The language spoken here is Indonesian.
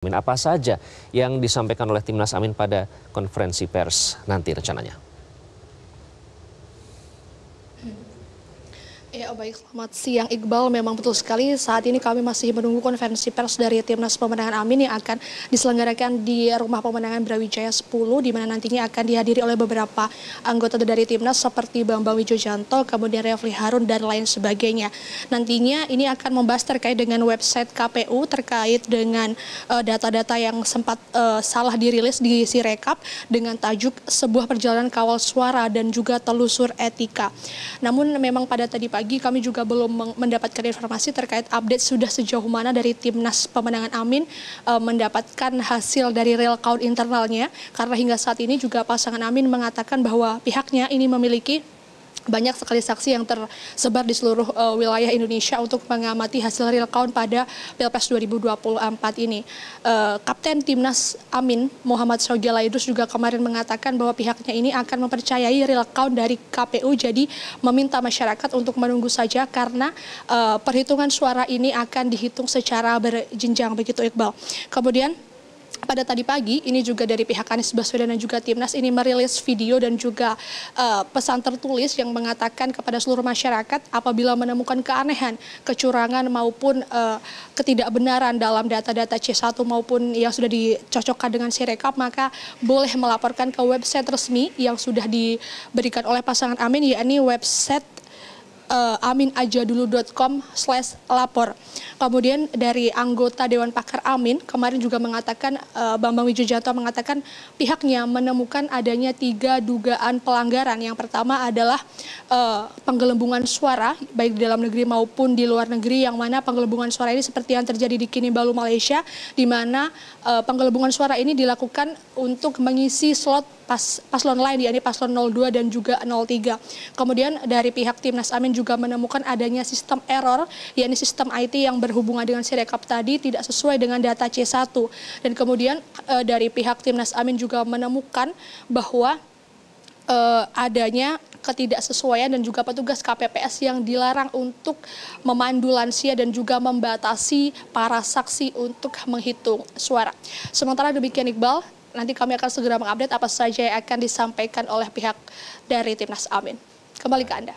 Amin, Apa saja yang disampaikan oleh Timnas Amin pada konferensi pers nanti rencananya? Ya baik, selamat siang Iqbal. Memang betul sekali saat ini kami masih menunggu konferensi pers dari Timnas Pemenangan Amin yang akan diselenggarakan di Rumah Pemenangan Brawijaya 10 di mana nantinya akan dihadiri oleh beberapa anggota dari Timnas seperti Bambang Wijojanto, kemudian Refli Harun dan lain sebagainya. Nantinya ini akan membahas terkait dengan website KPU terkait dengan eh, data-data uh, yang sempat uh, salah dirilis di Sirekap dengan tajuk sebuah perjalanan kawal suara dan juga telusur etika. Namun memang pada tadi Pak pagi kami juga belum mendapatkan informasi terkait update sudah sejauh mana dari timnas pemenangan Amin uh, mendapatkan hasil dari real count internalnya karena hingga saat ini juga pasangan Amin mengatakan bahwa pihaknya ini memiliki banyak sekali saksi yang tersebar di seluruh uh, wilayah Indonesia untuk mengamati hasil real count pada Pilpres 2024 ini. Uh, Kapten Timnas Amin Muhammad Sogela Idrus juga kemarin mengatakan bahwa pihaknya ini akan mempercayai real count dari KPU jadi meminta masyarakat untuk menunggu saja karena uh, perhitungan suara ini akan dihitung secara berjenjang begitu Iqbal. Kemudian pada tadi pagi ini juga dari pihak Anies Baswedan dan juga Timnas ini merilis video dan juga uh, pesan tertulis yang mengatakan kepada seluruh masyarakat apabila menemukan keanehan, kecurangan maupun uh, ketidakbenaran dalam data-data C1 maupun yang sudah dicocokkan dengan Sirekap maka boleh melaporkan ke website resmi yang sudah diberikan oleh pasangan Amin yakni website uh, eh, aminajadulu.com slash lapor. Kemudian dari anggota Dewan Pakar Amin kemarin juga mengatakan, uh, Bambang Wijojanto mengatakan pihaknya menemukan adanya tiga dugaan pelanggaran. Yang pertama adalah uh, penggelembungan suara baik di dalam negeri maupun di luar negeri yang mana penggelembungan suara ini seperti yang terjadi di Kinibalu Malaysia di mana uh, penggelembungan suara ini dilakukan untuk mengisi slot pas paslon lain yakni paslon 02 dan juga 03. Kemudian dari pihak Timnas Amin juga juga menemukan adanya sistem error, yakni sistem IT yang berhubungan dengan Sirekap tadi tidak sesuai dengan data C1. Dan kemudian e, dari pihak Timnas Amin juga menemukan bahwa e, adanya ketidaksesuaian dan juga petugas KPPS yang dilarang untuk memandu lansia dan juga membatasi para saksi untuk menghitung suara. Sementara demikian Iqbal, nanti kami akan segera mengupdate apa saja yang akan disampaikan oleh pihak dari Timnas Amin. Kembali ke Anda.